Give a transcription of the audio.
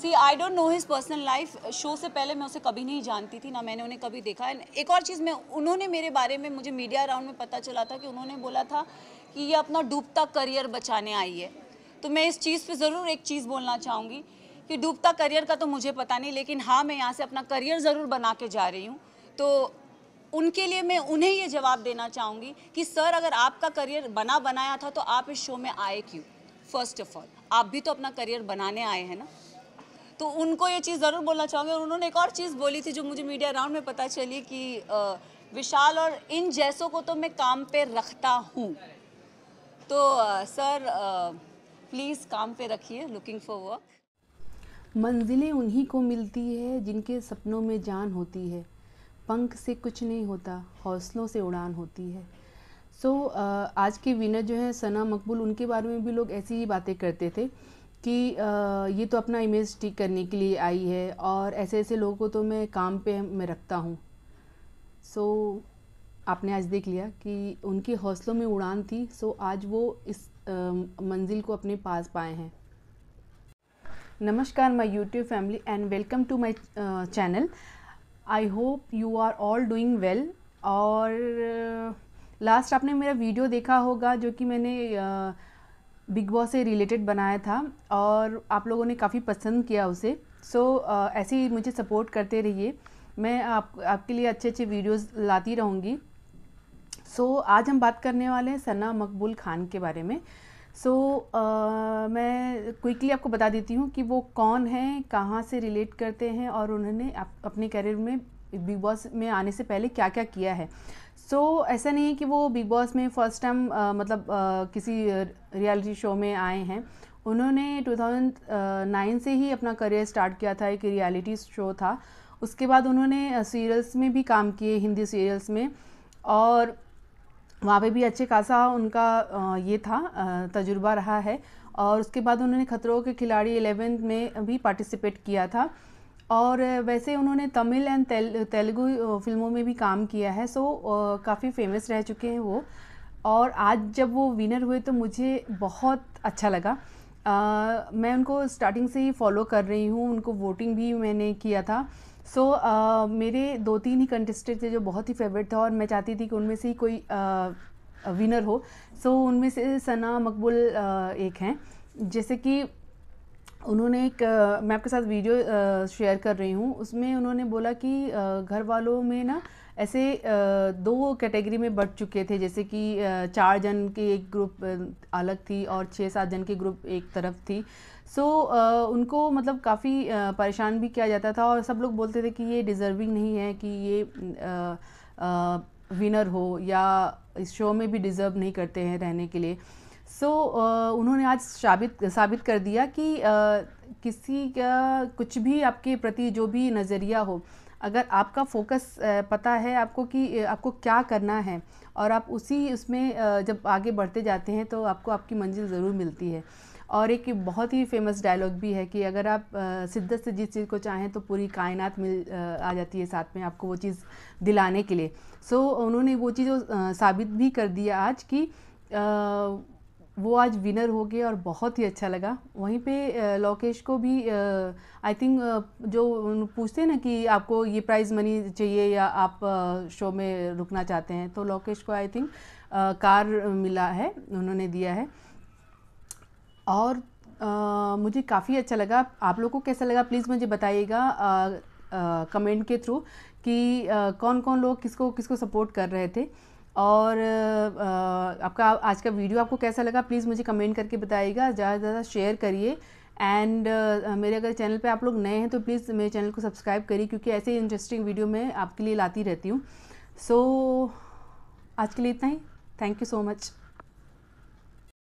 C I don't know his personal life show से पहले मैं उसे कभी नहीं जानती थी ना मैंने उन्हें कभी देखा एक और चीज़ में उन्होंने मेरे बारे में मुझे मीडिया राउंड में पता चला था कि उन्होंने बोला था कि ये अपना डूबता करियर बचाने आई है तो मैं इस चीज़ पे ज़रूर एक चीज़ बोलना चाहूँगी कि डूबता करियर का तो मुझे पता नहीं लेकिन हाँ मैं यहाँ से अपना करियर ज़रूर बना के जा रही हूँ तो उनके लिए मैं उन्हें ये जवाब देना चाहूँगी कि सर अगर आपका करियर बना बनाया था तो आप इस शो में आए क्यों फर्स्ट ऑफ ऑल आप भी तो अपना करियर बनाने आए हैं ना तो उनको ये चीज़ ज़रूर बोलना चाहूँगी और उन्होंने एक और चीज़ बोली थी जो मुझे मीडिया राउंड में पता चली कि विशाल और इन जैसों को तो मैं काम पे रखता हूँ तो सर प्लीज़ काम पे रखिए लुकिंग फॉर वर्क मंजिलें उन्हीं को मिलती है जिनके सपनों में जान होती है पंख से कुछ नहीं होता हौसलों से उड़ान होती है सो so, आज के विनर जो हैं सना मकबूल उनके बारे में भी लोग ऐसी ही बातें करते थे कि ये तो अपना इमेज ठीक करने के लिए आई है और ऐसे ऐसे लोगों को तो मैं काम पे मैं रखता हूँ सो so, आपने आज देख लिया कि उनके हौसलों में उड़ान थी सो so आज वो इस मंजिल को अपने पास पाए हैं नमस्कार my YouTube family and welcome to my channel I hope you are all doing well और लास्ट आपने मेरा वीडियो देखा होगा जो कि मैंने uh, बिग बॉस से रिलेटेड बनाया था और आप लोगों ने काफ़ी पसंद किया उसे सो so, ऐसे ही मुझे सपोर्ट करते रहिए मैं आप आपके लिए अच्छे अच्छे वीडियोस लाती रहूँगी सो so, आज हम बात करने वाले हैं सना मकबूल खान के बारे में सो so, मैं क्विकली आपको बता देती हूँ कि वो कौन हैं कहाँ से रिलेट करते हैं और उन्होंने आप, अपने करियर में बिग बॉस में आने से पहले क्या क्या किया है सो so, ऐसा नहीं है कि वो बिग बॉस में फ़र्स्ट टाइम मतलब आ, किसी रियलिटी शो में आए हैं उन्होंने 2009 से ही अपना करियर स्टार्ट किया था एक रियलिटी शो था उसके बाद उन्होंने सीरियल्स में भी काम किए हिंदी सीरियल्स में और वहाँ पे भी अच्छे खासा उनका ये था तजुर्बा रहा है और उसके बाद उन्होंने खतरों के खिलाड़ी एलेवेंथ में भी पार्टिसिपेट किया था और वैसे उन्होंने तमिल एंड तेल, तेलुगु फिल्मों में भी काम किया है सो काफ़ी फेमस रह चुके हैं वो और आज जब वो विनर हुए तो मुझे बहुत अच्छा लगा आ, मैं उनको स्टार्टिंग से ही फॉलो कर रही हूँ उनको वोटिंग भी मैंने किया था सो so, uh, मेरे दो तीन ही कंटेस्टेंट थे जो बहुत ही फेवरेट था और मैं चाहती थी कि उनमें से ही कोई विनर uh, हो सो so, उनमें से सना मकबूल एक हैं जैसे कि उन्होंने एक मैं आपके साथ वीडियो शेयर कर रही हूँ उसमें उन्होंने बोला कि घर वालों में ना ऐसे दो कैटेगरी में बढ़ चुके थे जैसे कि चार जन के एक ग्रुप अलग थी और छः सात जन की ग्रुप एक तरफ थी सो so, उनको मतलब काफ़ी परेशान भी किया जाता था और सब लोग बोलते थे कि ये डिज़र्विंग नहीं है कि ये विनर हो या इस शो में भी डिज़र्व नहीं करते हैं रहने के लिए सो so, uh, उन्होंने आज साबित साबित कर दिया कि uh, किसी का कुछ भी आपके प्रति जो भी नज़रिया हो अगर आपका फोकस uh, पता है आपको कि uh, आपको क्या करना है और आप उसी उसमें uh, जब आगे बढ़ते जाते हैं तो आपको आपकी मंजिल ज़रूर मिलती है और एक बहुत ही फेमस डायलॉग भी है कि अगर आप शिद्दत से जिस चीज़ को चाहें तो पूरी कायनात मिल आ जाती है साथ में आपको वो चीज़ दिलाने के लिए सो so, उन्होंने वो चीज़ साबित भी कर दिया आज कि वो आज विनर हो गए और बहुत ही अच्छा लगा वहीं पे लोकेश को भी आई थिंक जो पूछते हैं ना कि आपको ये प्राइज़ मनी चाहिए या आप शो में रुकना चाहते हैं तो लोकेश को आई थिंक कार मिला है उन्होंने दिया है और आ, मुझे काफ़ी अच्छा लगा आप लोगों को कैसा लगा प्लीज़ मुझे बताइएगा कमेंट के थ्रू कि आ, कौन कौन लोग किसको किसको सपोर्ट कर रहे थे और आपका आज का वीडियो आपको कैसा लगा प्लीज़ मुझे कमेंट करके बताइएगा ज़्यादा से ज़्यादा शेयर करिए एंड मेरे अगर चैनल पे आप लोग नए हैं तो प्लीज़ मेरे चैनल को सब्सक्राइब करिए क्योंकि ऐसे ही इंटरेस्टिंग वीडियो मैं आपके लिए लाती रहती हूँ सो so, आज के लिए इतना ही थैंक यू सो मच